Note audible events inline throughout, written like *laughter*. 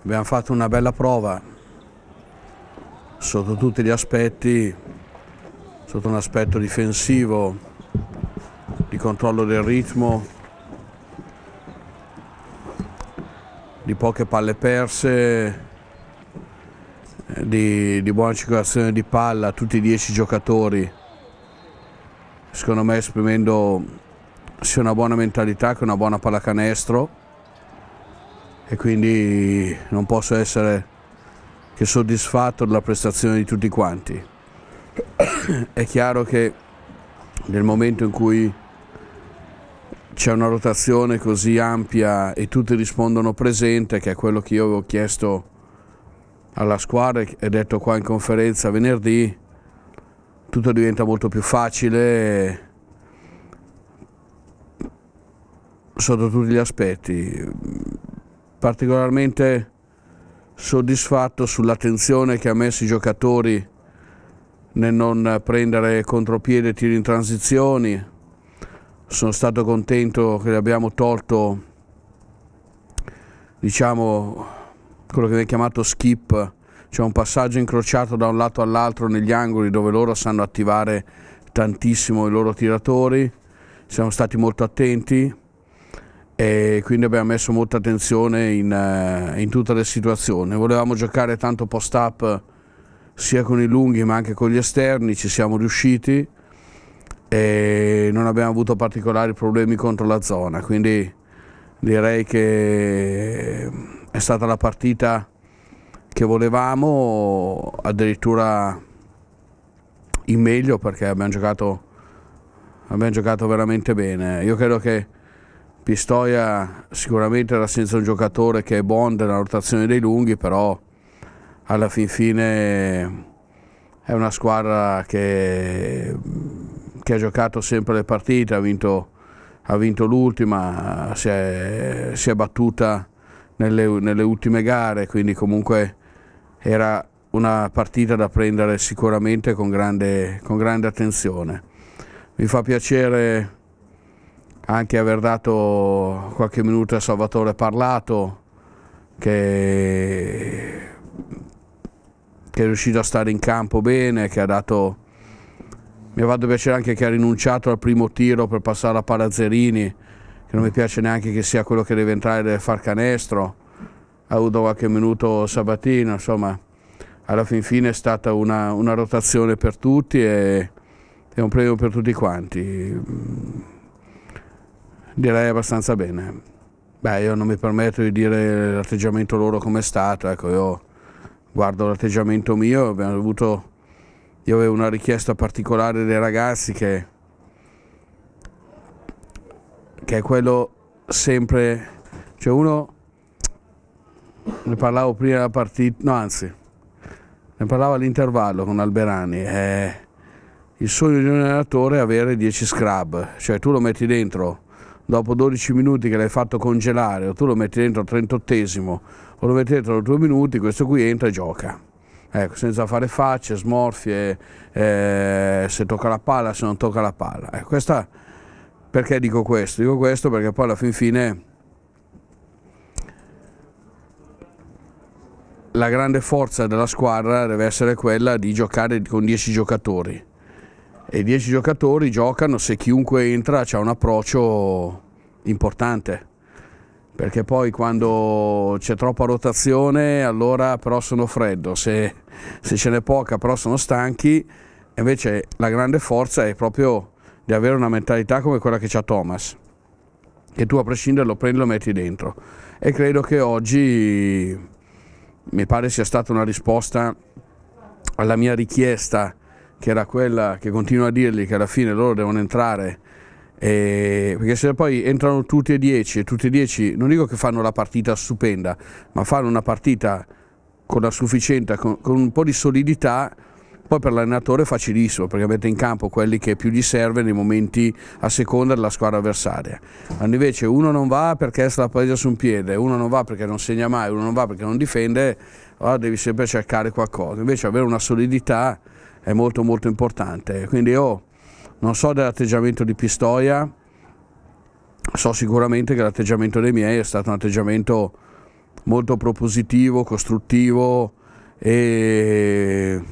Abbiamo fatto una bella prova sotto tutti gli aspetti, sotto un aspetto difensivo, di controllo del ritmo, di poche palle perse, di, di buona circolazione di palla, tutti i dieci giocatori, secondo me esprimendo sia una buona mentalità che una buona pallacanestro e quindi non posso essere che soddisfatto della prestazione di tutti quanti. È chiaro che nel momento in cui c'è una rotazione così ampia e tutti rispondono presente, che è quello che io avevo chiesto alla squadra e detto qua in conferenza venerdì, tutto diventa molto più facile sotto tutti gli aspetti particolarmente soddisfatto sull'attenzione che ha messo i giocatori nel non prendere contropiede tiri in transizioni. Sono stato contento che abbiamo tolto diciamo quello che viene chiamato skip, cioè un passaggio incrociato da un lato all'altro negli angoli dove loro sanno attivare tantissimo i loro tiratori. Siamo stati molto attenti e quindi abbiamo messo molta attenzione in, eh, in tutte le situazioni. Volevamo giocare tanto post-up sia con i lunghi ma anche con gli esterni, ci siamo riusciti e non abbiamo avuto particolari problemi contro la zona, quindi direi che è stata la partita che volevamo, addirittura in meglio perché abbiamo giocato, abbiamo giocato veramente bene. Io credo che Pistoia sicuramente era senza un giocatore che è buono nella rotazione dei lunghi, però alla fin fine è una squadra che, che ha giocato sempre le partite, ha vinto, ha vinto l'ultima, si è, si è battuta nelle, nelle, ultime gare, quindi comunque era una partita da prendere sicuramente con grande, con grande attenzione. Mi fa piacere anche aver dato qualche minuto a Salvatore Parlato che, che è riuscito a stare in campo bene, che ha dato... Mi ha fatto piacere anche che ha rinunciato al primo tiro per passare a Palazzerini, che non mi piace neanche che sia quello che deve entrare e far canestro. Ha avuto qualche minuto Sabatino, insomma, alla fin fine è stata una, una rotazione per tutti e, e un premio per tutti quanti direi abbastanza bene. Beh, io non mi permetto di dire l'atteggiamento loro com'è stato, ecco, io guardo l'atteggiamento mio, abbiamo avuto, io avevo una richiesta particolare dei ragazzi che, che è quello sempre, cioè uno, ne parlavo prima della partita, no anzi, ne parlavo all'intervallo con Alberani, eh, il sogno di un allenatore è avere 10 scrub, cioè tu lo metti dentro dopo 12 minuti che l'hai fatto congelare o tu lo metti dentro al 38 esimo o lo metti dentro 2 minuti, questo qui entra e gioca. Ecco, senza fare facce, smorfie, eh, se tocca la palla, se non tocca la palla. Eh, questa, perché dico questo? Dico questo perché poi alla fin fine la grande forza della squadra deve essere quella di giocare con 10 giocatori e 10 giocatori giocano se chiunque entra ha un approccio importante perché poi quando c'è troppa rotazione allora però sono freddo se, se ce n'è poca però sono stanchi invece la grande forza è proprio di avere una mentalità come quella che ha Thomas che tu a prescindere lo prendi e lo metti dentro e credo che oggi mi pare sia stata una risposta alla mia richiesta che era quella che continua a dirgli che alla fine loro devono entrare, e, perché se poi entrano tutti e dieci, e tutti e dieci non dico che fanno la partita stupenda, ma fanno una partita con la sufficienza, con, con un po' di solidità, poi per l'allenatore è facilissimo perché avete in campo quelli che più gli serve nei momenti a seconda della squadra avversaria. Quando invece uno non va perché è la presa su un piede, uno non va perché non segna mai, uno non va perché non difende, allora devi sempre cercare qualcosa. Invece avere una solidità è molto molto importante. Quindi io non so dell'atteggiamento di Pistoia, so sicuramente che l'atteggiamento dei miei è stato un atteggiamento molto propositivo, costruttivo e,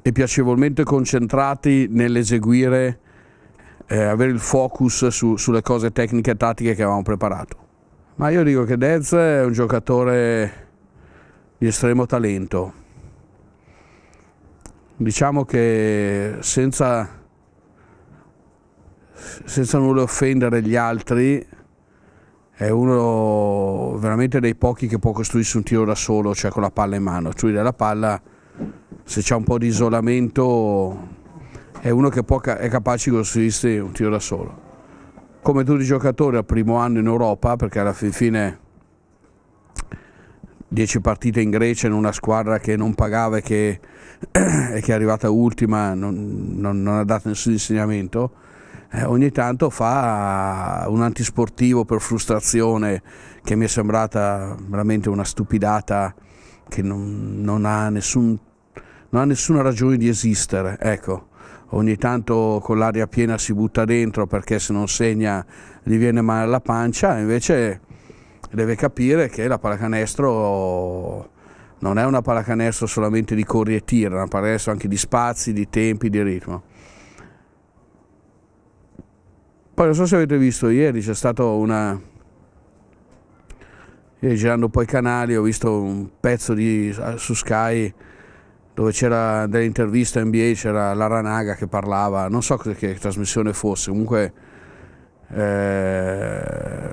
e piacevolmente concentrati nell'eseguire, eh, avere il focus su, sulle cose tecniche e tattiche che avevamo preparato. Ma io dico che Dez è un giocatore di estremo talento, diciamo che senza, senza nulla offendere gli altri, è uno veramente dei pochi che può costruirsi un tiro da solo, cioè con la palla in mano. Cioè la palla, se c'è un po' di isolamento, è uno che può, è capace di costruirsi un tiro da solo. Come tutti i giocatori al primo anno in Europa, perché alla fine 10 partite in Grecia in una squadra che non pagava e che, *clears throat* e che è arrivata ultima, non, non, non ha dato nessun insegnamento, eh, ogni tanto fa un antisportivo per frustrazione che mi è sembrata veramente una stupidata che non, non ha, nessun, ha, nessuna ragione di esistere. Ecco ogni tanto con l'aria piena si butta dentro perché se non segna gli viene male alla pancia, invece deve capire che la pallacanestro non è una pallacanestro solamente di corri e tiro, è una pallacanestro anche di spazi, di tempi, di ritmo. Poi non so se avete visto ieri, c'è stata una... Ieri girando poi i canali ho visto un pezzo di, su Sky dove c'era dell'intervista NBA, c'era Lara Naga che parlava, non so che, che trasmissione fosse, comunque... Eh,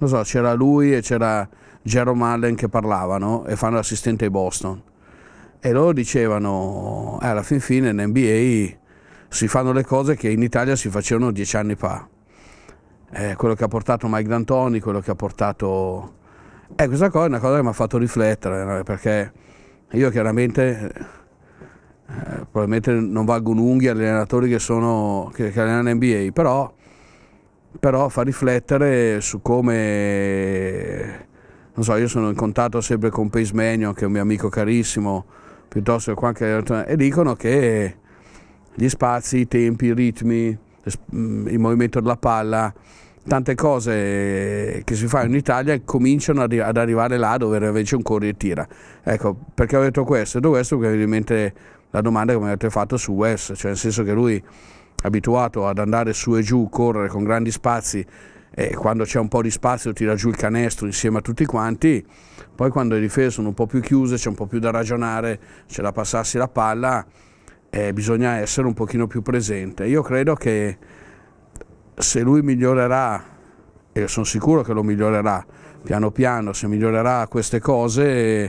non so, c'era lui e c'era Jerome Allen che parlavano e fanno l'assistente ai Boston. E loro dicevano, eh, alla fin fine in NBA si fanno le cose che in Italia si facevano dieci anni fa. Eh, quello che ha portato Mike D'Antoni, quello che ha portato... Eh, questa cosa è una cosa che mi ha fatto riflettere, eh, perché io chiaramente, eh, probabilmente non valgo un'unghia agli allenatori che, sono, che, che allenano NBA, però però fa riflettere su come, non so, io sono in contatto sempre con Pace Pacemanio, che è un mio amico carissimo, piuttosto che qualche e dicono che gli spazi, i tempi, i ritmi, mm, il movimento della palla, tante cose che si fanno in Italia cominciano ad arrivare là dove invece un corri e tira. Ecco, perché ho detto questo? Ho detto questo perché mi la domanda che mi avete fatto su Wes, cioè nel senso che lui abituato ad andare su e giù, correre con grandi spazi e quando c'è un po' di spazio tira giù il canestro insieme a tutti quanti, poi quando le difese sono un po' più chiuse c'è un po' più da ragionare, c'è da passarsi la palla, eh, bisogna essere un pochino più presente. Io credo che se lui migliorerà, e sono sicuro che lo migliorerà, piano piano, se migliorerà queste cose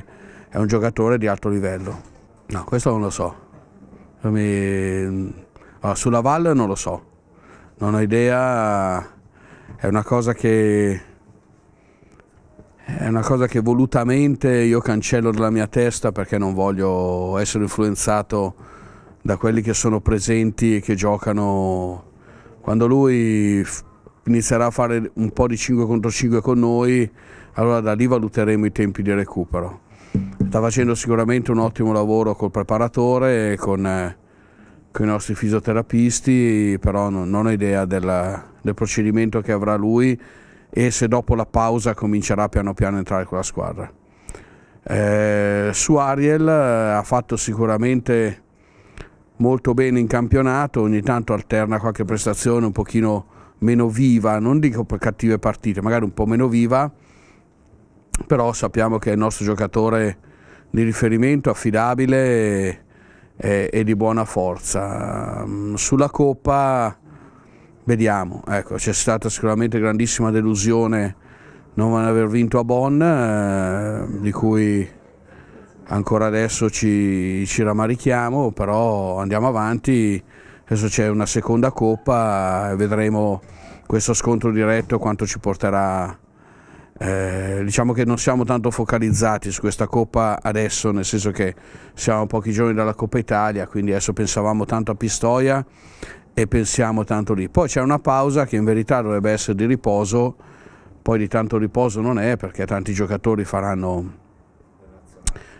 è un giocatore di alto livello. No, questo non lo so. Mi Ah, sulla valle non lo so, non ho idea, è una cosa che è una cosa che volutamente io cancello dalla mia testa perché non voglio essere influenzato da quelli che sono presenti e che giocano. Quando lui inizierà a fare un po' di 5 contro 5 con noi, allora da lì valuteremo i tempi di recupero. Sta facendo sicuramente un ottimo lavoro col preparatore e con eh, con i nostri fisioterapisti, però non, non ho idea della, del procedimento che avrà lui e se dopo la pausa comincerà piano piano a entrare con la squadra. Eh, su Ariel eh, ha fatto sicuramente molto bene in campionato, ogni tanto alterna qualche prestazione un pochino meno viva, non dico per cattive partite, magari un po' meno viva, però sappiamo che è il nostro giocatore di riferimento, affidabile e, e di buona forza. Mm, sulla Coppa vediamo, ecco, c'è stata sicuramente grandissima delusione non aver vinto a Bonn, eh, di cui ancora adesso ci, ci, rammarichiamo, però andiamo avanti, adesso c'è una seconda coppa eh, vedremo questo scontro diretto quanto ci porterà eh, diciamo che non siamo tanto focalizzati su questa Coppa adesso, nel senso che siamo pochi giorni dalla Coppa Italia, quindi adesso pensavamo tanto a Pistoia e pensiamo tanto lì. Poi c'è una pausa che in verità dovrebbe essere di riposo, poi di tanto riposo non è perché tanti giocatori faranno,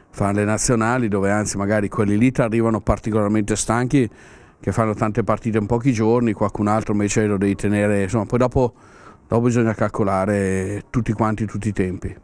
faranno le nazionali, dove anzi magari quelli lì arrivano particolarmente stanchi, che fanno tante partite in pochi giorni, qualcun altro invece lo devi tenere, insomma, poi dopo Dopo bisogna calcolare tutti quanti, tutti i tempi.